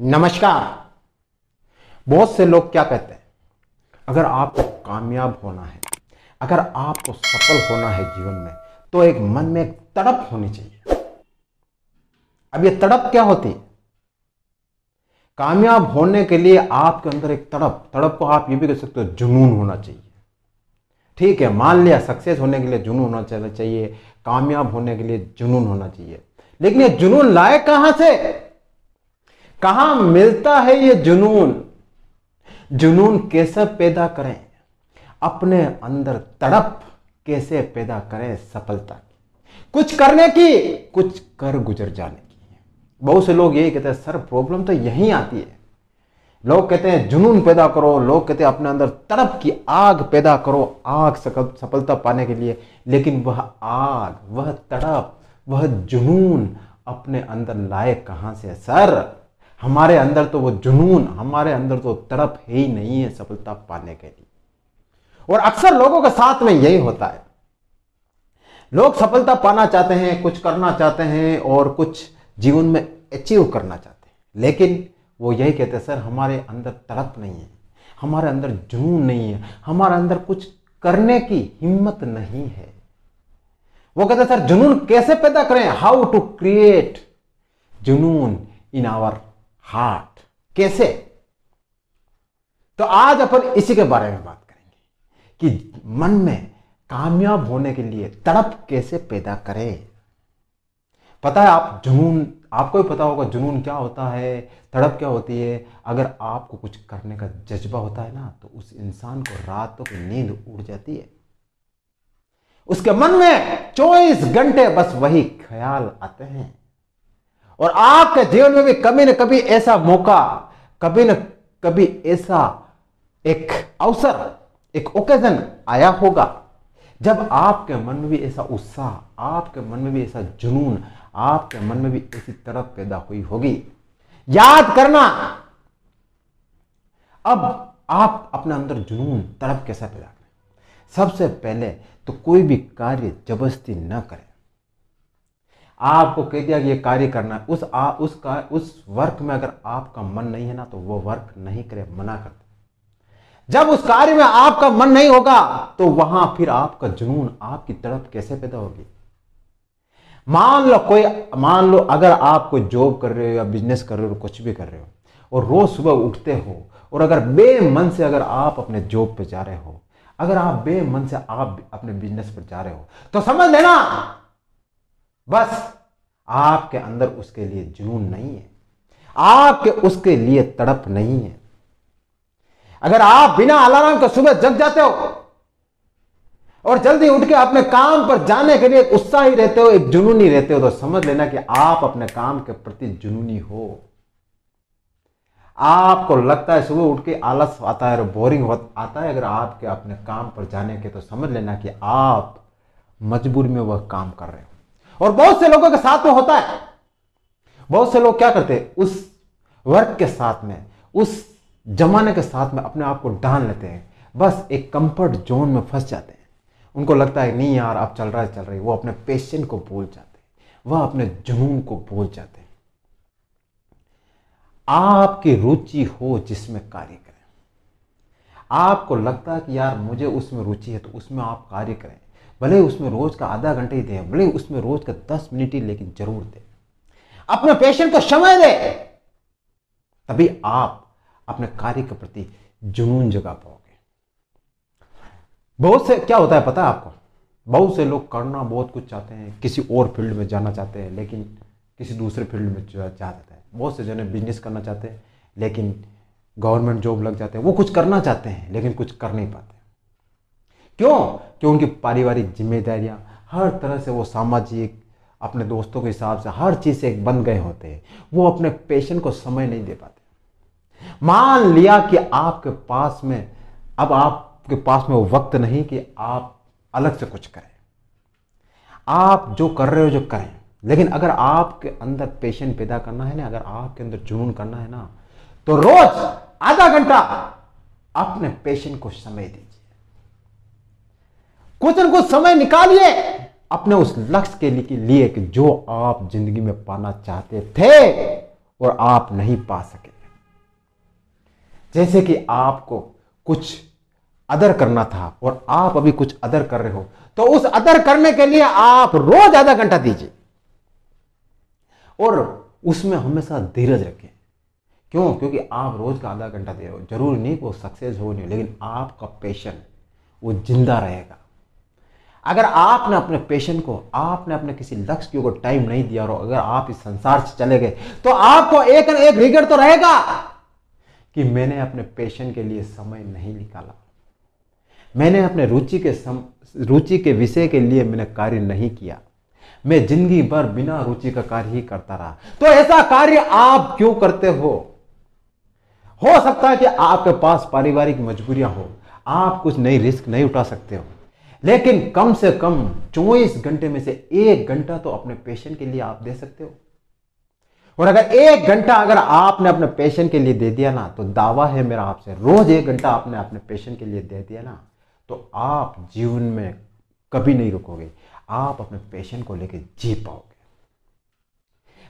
नमस्कार बहुत से लोग क्या कहते हैं अगर आपको कामयाब होना है अगर आपको सफल होना है जीवन में तो एक मन में एक तड़प होनी चाहिए अब ये तड़प क्या होती है कामयाब होने के लिए आपके अंदर एक तड़प तड़प को आप ये भी कह सकते हो जुनून होना चाहिए ठीक है मान लिया सक्सेस होने के लिए जुनून होना चाहिए कामयाब होने के लिए जुनून होना चाहिए लेकिन ये जुनून लाए कहां से कहा मिलता है ये जुनून जुनून कैसे पैदा करें अपने अंदर तड़प कैसे पैदा करें सफलता की कुछ करने की कुछ कर गुजर जाने की बहुत से लोग यही कहते हैं सर प्रॉब्लम तो यहीं आती है लोग कहते हैं जुनून पैदा करो लोग कहते हैं अपने अंदर तड़प की आग पैदा करो आग सफलता पाने के लिए लेकिन वह आग वह तड़प वह जुनून अपने अंदर लाए कहां से सर हमारे अंदर तो वो जुनून हमारे अंदर तो तड़प है ही नहीं है सफलता पाने के लिए और अक्सर लोगों के साथ में यही होता है लोग सफलता पाना चाहते हैं कुछ करना चाहते हैं और कुछ जीवन में अचीव करना चाहते हैं लेकिन वो यही कहते हैं सर हमारे अंदर तड़प नहीं है हमारे अंदर जुनून नहीं है हमारे अंदर कुछ करने की हिम्मत नहीं है वो कहते हैं सर जुनून कैसे पैदा करें हाउ टू क्रिएट जुनून इन आवर हार्ट कैसे तो आज अपन इसी के बारे में बात करेंगे कि मन में कामयाब होने के लिए तड़प कैसे पैदा करें पता है आप जुनून आपको भी पता होगा जुनून क्या होता है तड़प क्या होती है अगर आपको कुछ करने का जज्बा होता है ना तो उस इंसान को रातों की नींद उड़ जाती है उसके मन में चौबीस घंटे बस वही ख्याल आते हैं और आपके जीवन में भी कभी न कभी ऐसा मौका कभी न कभी ऐसा एक अवसर एक ओकेजन आया होगा जब आपके मन में भी ऐसा उत्साह आपके मन में भी ऐसा जुनून आपके मन में भी ऐसी तरफ पैदा हुई होगी याद करना अब आप अपने अंदर जुनून तरफ कैसा पैदा करें सबसे पहले तो कोई भी कार्य जबरदस्ती न करें आपको कह दिया कि ये कार्य करना है उस आ, उस का उस वर्क में अगर आपका मन नहीं है ना तो वो वर्क नहीं करे मना करते जब उस कार्य में आपका मन नहीं होगा तो वहां फिर आपका जुनून आपकी तड़प कैसे पैदा होगी मान लो कोई मान लो अगर आप कोई जॉब कर रहे हो या बिजनेस कर रहे हो कुछ भी कर रहे हो और रोज सुबह उठते हो और अगर बेमन से अगर आप अपने जॉब पर जा रहे हो अगर आप बेमन से आप अपने बिजनेस पर जा रहे हो तो समझ लेना बस आपके अंदर उसके लिए जुनून नहीं है आपके उसके लिए तड़प नहीं है अगर आप बिना अलार्म के सुबह जग जाते हो और जल्दी उठ के अपने काम पर जाने के लिए ही रहते हो एक जुनूनी रहते हो तो समझ लेना कि आप अपने काम के प्रति जुनूनी हो आपको लगता है सुबह उठ के आलस आता है और बोरिंग आता है अगर आपके अपने काम पर जाने के तो समझ लेना कि आप मजबूरी में वह काम कर रहे हो और बहुत से लोगों के साथ में होता है बहुत से लोग क्या करते हैं उस वर्क के साथ में उस जमाने के साथ में अपने आप को डाल लेते हैं बस एक कंफर्ट जोन में फंस जाते हैं उनको लगता है नहीं यार अब चल रहा है चल रही वो अपने पेशेंट को भूल जाते हैं वह अपने जुनून को भूल जाते हैं आपकी रुचि हो जिसमें कार्य करें आपको लगता है कि यार मुझे उसमें रुचि है तो उसमें आप कार्य करें भले उसमें रोज का आधा घंटे ही दें भले उसमें रोज का दस मिनट ही लेकिन जरूर दें अपने पेशेंट को समय दें तभी आप अपने कार्य के प्रति जुनून जगा पाओगे बहुत से क्या होता है पता है आपको बहुत से लोग करना बहुत कुछ चाहते हैं किसी और फील्ड में जाना चाहते हैं लेकिन किसी दूसरे फील्ड में जा जाते हैं बहुत से जने बिजनेस करना चाहते हैं लेकिन गवर्नमेंट जॉब लग जाते हैं वो कुछ करना चाहते हैं लेकिन कुछ कर नहीं पाते क्यों क्यों उनकी पारिवारिक जिम्मेदारियां हर तरह से वो सामाजिक अपने दोस्तों के हिसाब से हर चीज़ से एक बन गए होते हैं वो अपने पेशेंट को समय नहीं दे पाते मान लिया कि आपके पास में अब आपके पास में वो वक्त नहीं कि आप अलग से कुछ करें आप जो कर रहे हो जो करें लेकिन अगर आपके अंदर पेशन पैदा करना है ना अगर आपके अंदर जुनून करना है ना तो रोज आधा घंटा अपने पेशन को समय दीजिए क्वेश्चन कुछ समय निकालिए अपने उस लक्ष्य के लिए, लिए कि जो आप जिंदगी में पाना चाहते थे और आप नहीं पा सके जैसे कि आपको कुछ अदर करना था और आप अभी कुछ अदर कर रहे हो तो उस अदर करने के लिए आप रोज आधा घंटा दीजिए और उसमें हमेशा धीरज रखें क्यों क्योंकि आप रोज का आधा घंटा दे रहे हो जरूर नहीं वो सक्सेस हो नहीं लेकिन आपका पैशन वो जिंदा रहेगा अगर आपने अपने पेशेंट को आपने अपने किसी लक्ष्य की ओर टाइम नहीं दिया और अगर आप इस संसार से चले गए तो आपको एक न एक रिगर तो रहेगा कि मैंने अपने पेशेंट के लिए समय नहीं निकाला मैंने अपने रुचि के सम रुचि के विषय के लिए मैंने कार्य नहीं किया मैं जिंदगी भर बिना रुचि का कार्य ही करता रहा तो ऐसा कार्य आप क्यों करते हो हो सकता है कि आपके पास पारिवारिक मजबूरियां हो आप कुछ नई रिस्क नहीं उठा सकते हो लेकिन कम से कम चौबीस घंटे में से एक घंटा तो अपने पेशेंट के लिए आप दे सकते हो और अगर एक घंटा अगर आपने अपने पेशेंट के लिए दे दिया ना तो दावा है मेरा आपसे रोज एक घंटा आपने अपने पेशेंट के लिए दे दिया ना तो आप जीवन में कभी नहीं रुकोगे आप अपने पेशेंट को लेकर जी पाओगे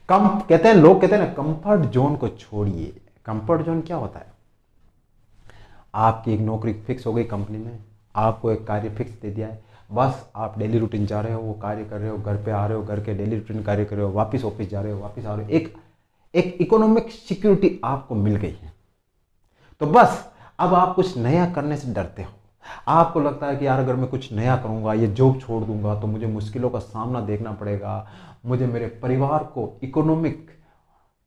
कम कहते हैं लोग कहते हैं ना कंफर्ट जोन को छोड़िए कंफर्ट जोन क्या होता है आपकी एक नौकरी फिक्स हो गई कंपनी में आपको एक कार्य फिक्स दे दिया है बस आप डेली रूटीन जा रहे हो वो कार्य कर रहे हो घर पे आ रहे हो घर के डेली रूटीन कार्य कर रहे हो वापस ऑफिस जा रहे हो वापस आ रहे हो एक एक इकोनॉमिक सिक्योरिटी आपको मिल गई है तो बस अब आप कुछ नया करने से डरते हो आपको लगता है कि यार अगर मैं कुछ नया करूंगा ये जॉब छोड़ दूंगा तो मुझे मुश्किलों का सामना देखना पड़ेगा मुझे मेरे परिवार को इकोनॉमिक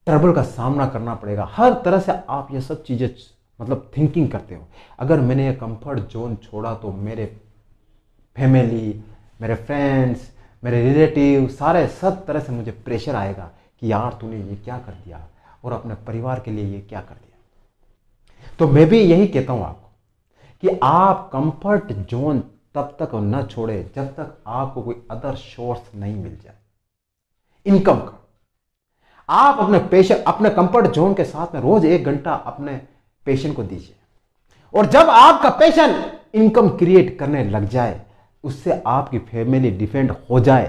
ट्रबल का सामना करना पड़ेगा हर तरह से आप ये सब चीज़ें मतलब थिंकिंग करते हो अगर मैंने ये कंफर्ट जोन छोड़ा तो मेरे फैमिली मेरे फ्रेंड्स मेरे रिलेटिव सारे सब तरह से मुझे प्रेशर आएगा कि यार तूने ये क्या कर दिया और अपने परिवार के लिए ये क्या कर दिया तो मैं भी यही कहता हूँ आपको कि आप कंफर्ट जोन तब तक न छोड़े जब तक आपको कोई अदर सोर्स नहीं मिल जाए इनकम का आप अपने पेशे अपने कंफर्ट जोन के साथ में रोज एक घंटा अपने पेशन को दीजिए और जब आपका पेशन इनकम क्रिएट करने लग जाए उससे आपकी फैमिली डिपेंड हो जाए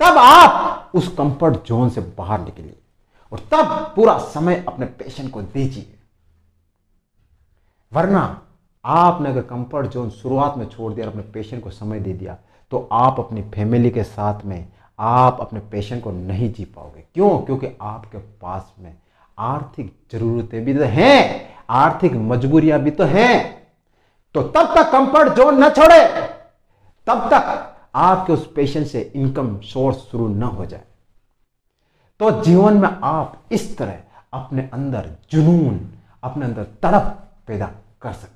तब आप उस कंफर्ट जोन से बाहर निकलिए और तब पूरा समय अपने पेशन को दीजिए वरना आपने अगर कंफर्ट जोन शुरुआत में छोड़ दिया और अपने पेशन को समय दे दिया तो आप अपनी फैमिली के साथ में आप अपने पेशन को नहीं जी पाओगे क्यों क्योंकि आपके पास में आर्थिक जरूरतें भी तो हैं आर्थिक मजबूरियां भी तो हैं तो तब तक कंफर्ट जोन ना छोड़े तब तक आपके उस पेशेंट से इनकम सोर्स शुरू ना हो जाए तो जीवन में आप इस तरह अपने अंदर जुनून अपने अंदर तड़प पैदा कर सकते